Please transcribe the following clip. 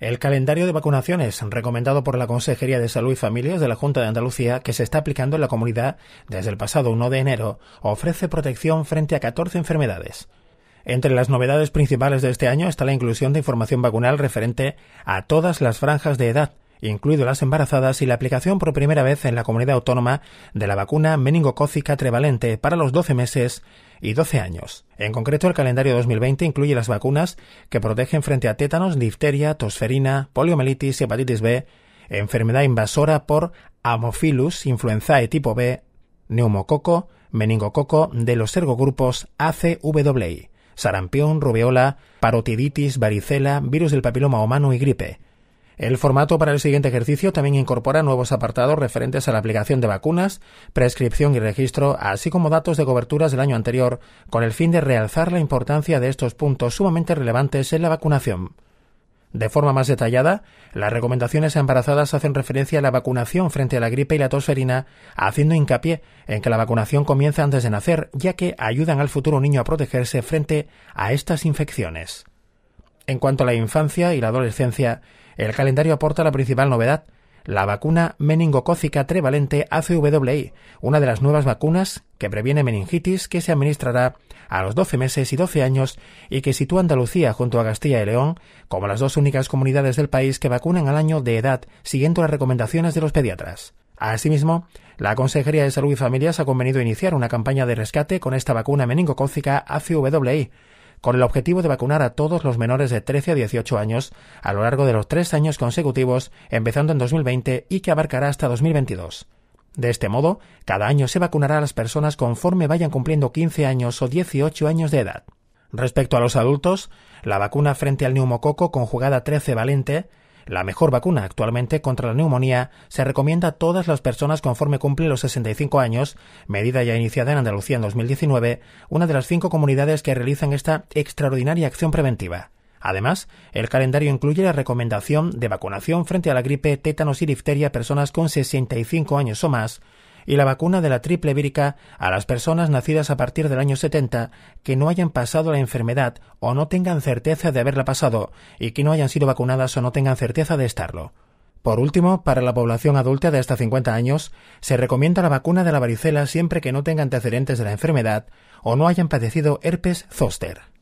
El calendario de vacunaciones recomendado por la Consejería de Salud y Familias de la Junta de Andalucía, que se está aplicando en la comunidad desde el pasado 1 de enero, ofrece protección frente a 14 enfermedades. Entre las novedades principales de este año está la inclusión de información vacunal referente a todas las franjas de edad, incluido las embarazadas, y la aplicación por primera vez en la comunidad autónoma de la vacuna meningocócica trevalente para los 12 meses y 12 años. En concreto, el calendario 2020 incluye las vacunas que protegen frente a tétanos, difteria, tosferina, poliomielitis, hepatitis B, enfermedad invasora por Amophilus influenzae tipo B, neumococo, meningococo de los ergogrupos ACWI, sarampión, rubeola, parotiditis, varicela, virus del papiloma humano y gripe el formato para el siguiente ejercicio también incorpora nuevos apartados referentes a la aplicación de vacunas, prescripción y registro, así como datos de coberturas del año anterior, con el fin de realzar la importancia de estos puntos sumamente relevantes en la vacunación. De forma más detallada, las recomendaciones embarazadas hacen referencia a la vacunación frente a la gripe y la tosferina, haciendo hincapié en que la vacunación comienza antes de nacer, ya que ayudan al futuro niño a protegerse frente a estas infecciones. En cuanto a la infancia y la adolescencia, el calendario aporta la principal novedad, la vacuna meningocócica trevalente ACWI, una de las nuevas vacunas que previene meningitis que se administrará a los 12 meses y 12 años y que sitúa Andalucía junto a Castilla y León como las dos únicas comunidades del país que vacunan al año de edad siguiendo las recomendaciones de los pediatras. Asimismo, la Consejería de Salud y Familias ha convenido iniciar una campaña de rescate con esta vacuna meningocócica ACWI con el objetivo de vacunar a todos los menores de 13 a 18 años a lo largo de los tres años consecutivos, empezando en 2020 y que abarcará hasta 2022. De este modo, cada año se vacunará a las personas conforme vayan cumpliendo 15 años o 18 años de edad. Respecto a los adultos, la vacuna frente al neumococo conjugada 13 valente la mejor vacuna actualmente contra la neumonía se recomienda a todas las personas conforme cumple los 65 años, medida ya iniciada en Andalucía en 2019, una de las cinco comunidades que realizan esta extraordinaria acción preventiva. Además, el calendario incluye la recomendación de vacunación frente a la gripe tétanos y difteria a personas con 65 años o más, y la vacuna de la triple vírica a las personas nacidas a partir del año 70 que no hayan pasado la enfermedad o no tengan certeza de haberla pasado y que no hayan sido vacunadas o no tengan certeza de estarlo. Por último, para la población adulta de hasta 50 años, se recomienda la vacuna de la varicela siempre que no tenga antecedentes de la enfermedad o no hayan padecido herpes zoster.